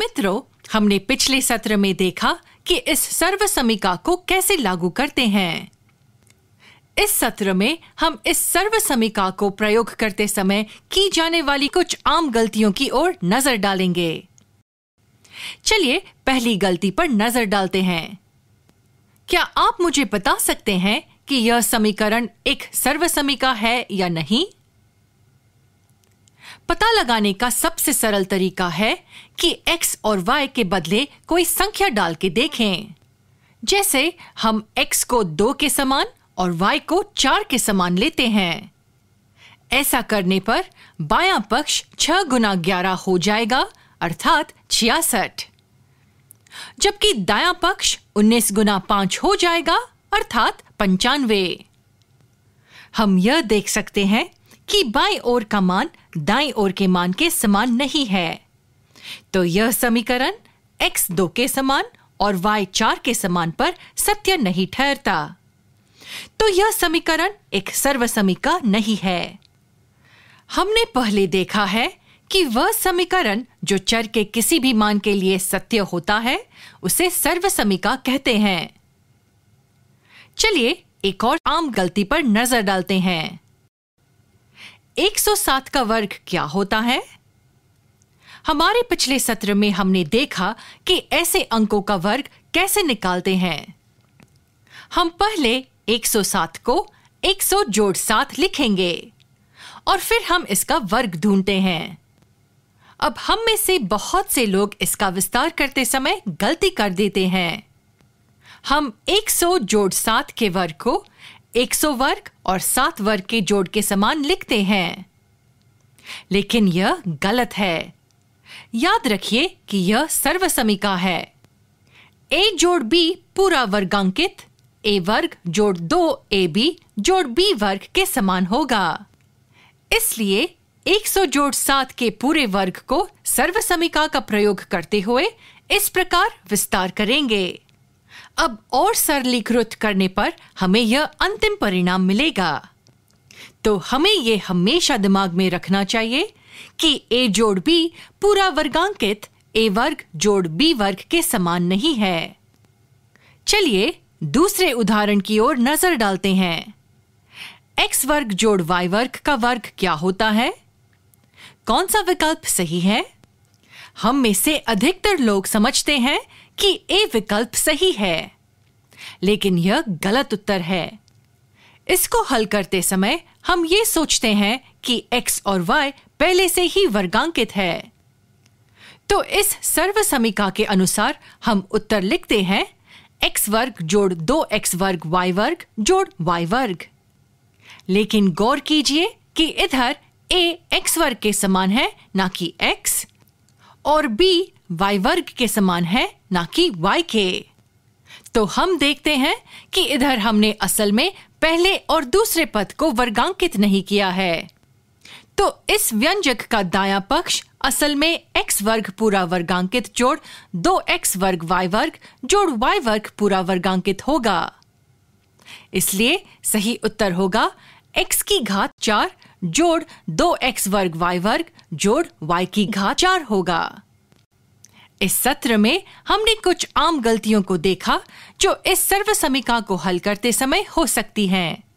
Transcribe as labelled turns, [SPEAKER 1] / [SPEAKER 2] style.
[SPEAKER 1] मित्रों हमने पिछले सत्र में देखा कि इस सर्व समीका को कैसे लागू करते हैं इस सत्र में हम इस सर्व समीका को प्रयोग करते समय की जाने वाली कुछ आम गलतियों की ओर नजर डालेंगे चलिए पहली गलती पर नजर डालते हैं क्या आप मुझे बता सकते हैं कि यह समीकरण एक सर्व समीका है या नहीं पता लगाने का सबसे सरल तरीका है कि x और y के बदले कोई संख्या डाल के देखें जैसे हम x को दो के समान और y को चार के समान लेते हैं ऐसा करने पर बायां पक्ष छह गुना ग्यारह हो जाएगा अर्थात छियासठ जबकि दायां पक्ष उन्नीस गुना पांच हो जाएगा अर्थात पंचानवे हम यह देख सकते हैं कि बाई ओर का मान दाई ओर के मान के समान नहीं है तो यह समीकरण x दो के समान और y चार के समान पर सत्य नहीं ठहरता तो यह समीकरण एक समीका नहीं है हमने पहले देखा है कि वह समीकरण जो चर के किसी भी मान के लिए सत्य होता है उसे समीका कहते हैं चलिए एक और आम गलती पर नजर डालते हैं 107 का वर्ग क्या होता है हमारे पिछले सत्र में हमने देखा कि ऐसे अंकों का वर्ग कैसे निकालते हैं हम पहले 107 को 100 जोड़ सात लिखेंगे और फिर हम इसका वर्ग ढूंढते हैं अब हम में से बहुत से लोग इसका विस्तार करते समय गलती कर देते हैं हम 100 जोड़ सात के वर्ग को 100 वर्ग और 7 वर्ग के जोड़ के समान लिखते हैं लेकिन यह गलत है याद रखिए कि यह सर्वसमिका है ए जोड़ बी पूरा वर्गांकित ए वर्ग जोड़ दो ए बी जोड़ बी वर्ग के समान होगा इसलिए 100 जोड़ सात के पूरे वर्ग को सर्वसमिका का प्रयोग करते हुए इस प्रकार विस्तार करेंगे अब और सरलीकृत करने पर हमें यह अंतिम परिणाम मिलेगा तो हमें यह हमेशा दिमाग में रखना चाहिए कि ए जोड़ बी पूरा वर्गांकित ए वर्ग जोड़ बी वर्ग के समान नहीं है चलिए दूसरे उदाहरण की ओर नजर डालते हैं एक्स वर्ग जोड़ वाई वर्ग का वर्ग क्या होता है कौन सा विकल्प सही है हम में से अधिकतर लोग समझते हैं कि ए विकल्प सही है लेकिन यह गलत उत्तर है इसको हल करते समय हम ये सोचते हैं कि x और y पहले से ही वर्गांकित है तो इस सर्व समीका के अनुसार हम उत्तर लिखते हैं x वर्ग जोड़ दो एक्स वर्ग वाई वर्ग जोड़ y वर्ग लेकिन गौर कीजिए कि इधर a x वर्ग के समान है ना कि x और बी वाई वर्ग के समान है ना कि वाई के तो हम देखते हैं कि इधर हमने असल में पहले और दूसरे पद को वर्गांकित नहीं किया है तो इस व्यंजक का दायां पक्ष असल में x वर्ग पूरा वर्गांकित जोड़ दो एक्स वर्ग y वर्ग जोड़ y वर्ग पूरा वर्गांकित होगा इसलिए सही उत्तर होगा x की घात चार जोड़ दो एक्स वर्ग वाई वर्ग जोड़ वाई की घात चार होगा इस सत्र में हमने कुछ आम गलतियों को देखा जो इस सर्व समीका को हल करते समय हो सकती हैं।